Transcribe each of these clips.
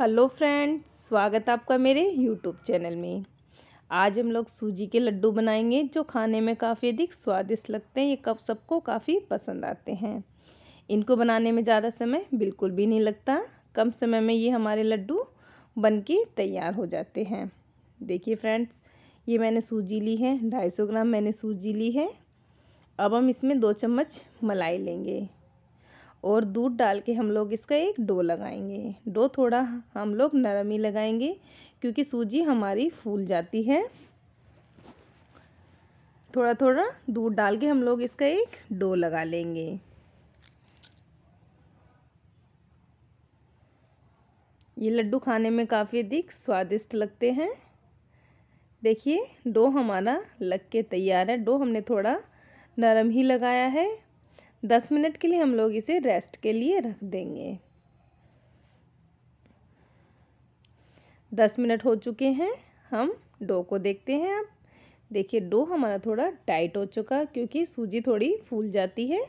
hello friends स्वागत आपका मेरे यूट्यूब चैनल में आज हम लोग सूजी के लड्डू बनाएंगे जो खाने में काफ़ी अधिक स्वादिष्ट लगते हैं ये कप सबको काफ़ी पसंद आते हैं इनको बनाने में ज़्यादा समय बिल्कुल भी नहीं लगता कम समय में ये हमारे लड्डू बन के तैयार हो जाते हैं देखिए फ्रेंड्स ये मैंने सूजी ली है ढाई सौ ग्राम मैंने सूजी ली है अब हम इसमें दो चम्मच मलाई लेंगे और दूध डाल के हम लोग इसका एक डो लगाएंगे डो थोड़ा हम लोग नरम ही लगाएंगे क्योंकि सूजी हमारी फूल जाती है थोड़ा थोड़ा दूध डाल के हम लोग इसका एक डो लगा लेंगे ये लड्डू खाने में काफ़ी अधिक स्वादिष्ट लगते हैं देखिए डो हमारा लग के तैयार है डो हमने थोड़ा नरम ही लगाया है दस मिनट के लिए हम लोग इसे रेस्ट के लिए रख देंगे दस मिनट हो चुके हैं हम डो को देखते हैं अब देखिए डो हमारा थोड़ा टाइट हो चुका क्योंकि सूजी थोड़ी फूल जाती है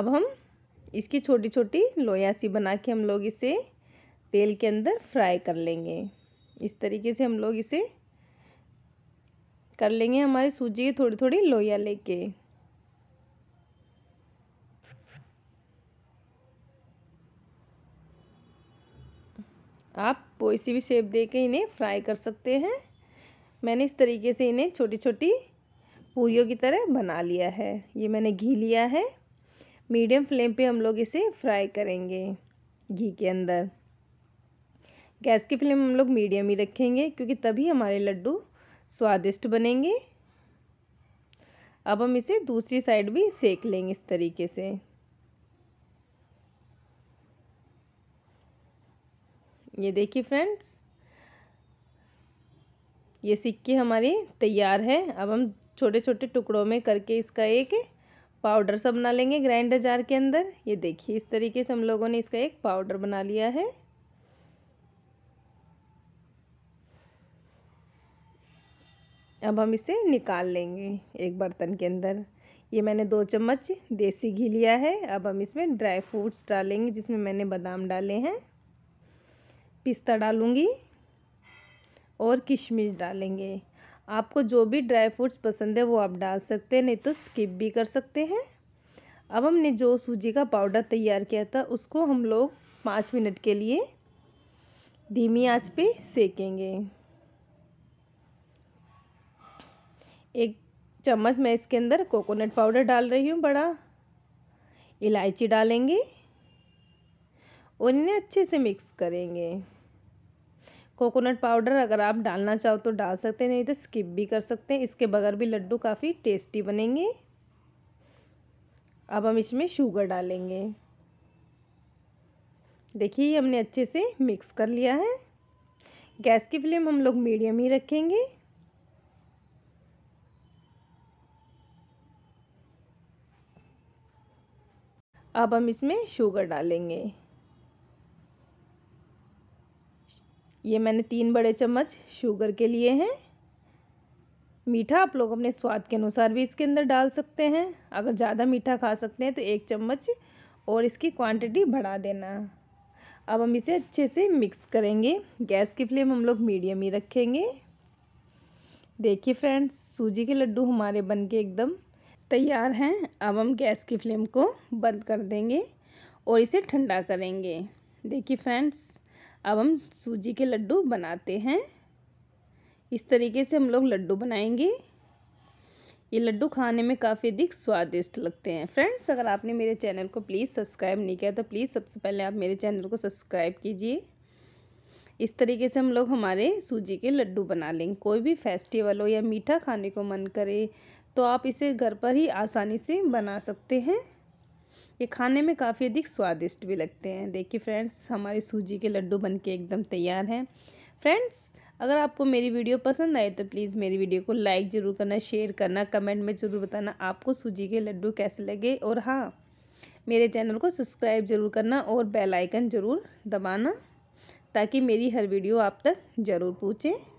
अब हम इसकी छोटी छोटी लोया सी बना के हम लोग इसे तेल के अंदर फ्राई कर लेंगे इस तरीके से हम लोग इसे कर लेंगे हमारी सूजी की थोड़ी थोड़ी लोया लेके आप कोई सी भी शेप दे के इन्हें फ्राई कर सकते हैं मैंने इस तरीके से इन्हें छोटी छोटी पूरियों की तरह बना लिया है ये मैंने घी लिया है मीडियम फ्लेम पे हम लोग इसे फ्राई करेंगे घी के अंदर गैस की फ्लेम हम लोग मीडियम ही रखेंगे क्योंकि तभी हमारे लड्डू स्वादिष्ट बनेंगे अब हम इसे दूसरी साइड भी सेक लेंगे इस तरीके से ये देखिए फ्रेंड्स ये सिक्के हमारी तैयार है अब हम छोटे छोटे टुकड़ों में करके इसका एक पाउडर सा बना लेंगे ग्राइंडर जार के अंदर ये देखिए इस तरीके से हम लोगों ने इसका एक पाउडर बना लिया है अब हम इसे निकाल लेंगे एक बर्तन के अंदर ये मैंने दो चम्मच देसी घी लिया है अब हम इसमें ड्राई फ्रूट्स डालेंगे जिसमें मैंने बादाम डाले हैं पिस्ता डालूँगी और किशमिश डालेंगे आपको जो भी ड्राई फ्रूट्स पसंद है वो आप डाल सकते हैं नहीं तो स्किप भी कर सकते हैं अब हमने जो सूजी का पाउडर तैयार किया था उसको हम लोग पाँच मिनट के लिए धीमी आंच पे सेकेंगे एक चम्मच मैं इसके अंदर कोकोनट पाउडर डाल रही हूँ बड़ा इलायची डालेंगे और इन्हें अच्छे से मिक्स करेंगे कोकोनट पाउडर अगर आप डालना चाहो तो डाल सकते हैं नहीं तो स्किप भी कर सकते हैं इसके बगैर भी लड्डू काफ़ी टेस्टी बनेंगे अब हम इसमें शुगर डालेंगे देखिए हमने अच्छे से मिक्स कर लिया है गैस की फ्लेम हम लोग मीडियम ही रखेंगे अब हम इसमें शुगर डालेंगे ये मैंने तीन बड़े चम्मच शुगर के लिए हैं मीठा आप लोग अपने स्वाद के अनुसार भी इसके अंदर डाल सकते हैं अगर ज़्यादा मीठा खा सकते हैं तो एक चम्मच और इसकी क्वांटिटी बढ़ा देना अब हम इसे अच्छे से मिक्स करेंगे गैस की फ्लेम हम लोग मीडियम ही रखेंगे देखिए फ्रेंड्स सूजी के लड्डू हमारे बन के एकदम तैयार हैं अब हम गैस की फ्लेम को बंद कर देंगे और इसे ठंडा करेंगे देखिए फ्रेंड्स अब हम सूजी के लड्डू बनाते हैं इस तरीके से हम लोग लड्डू बनाएंगे ये लड्डू खाने में काफ़ी अधिक स्वादिष्ट लगते हैं फ्रेंड्स अगर आपने मेरे चैनल को प्लीज़ सब्सक्राइब नहीं किया तो प्लीज़ सबसे पहले आप मेरे चैनल को सब्सक्राइब कीजिए इस तरीके से हम लोग हमारे सूजी के लड्डू बना लेंगे कोई भी फेस्टिवल हो या मीठा खाने को मन करे तो आप इसे घर पर ही आसानी से बना सकते हैं ये खाने में काफ़ी अधिक स्वादिष्ट भी लगते हैं देखिए फ्रेंड्स हमारे सूजी के लड्डू बनके एकदम तैयार हैं फ्रेंड्स अगर आपको मेरी वीडियो पसंद आए तो प्लीज़ मेरी वीडियो को लाइक ज़रूर करना शेयर करना कमेंट में ज़रूर बताना आपको सूजी के लड्डू कैसे लगे और हाँ मेरे चैनल को सब्सक्राइब ज़रूर करना और बेल आइकन ज़रूर दबाना ताकि मेरी हर वीडियो आप तक ज़रूर पूछें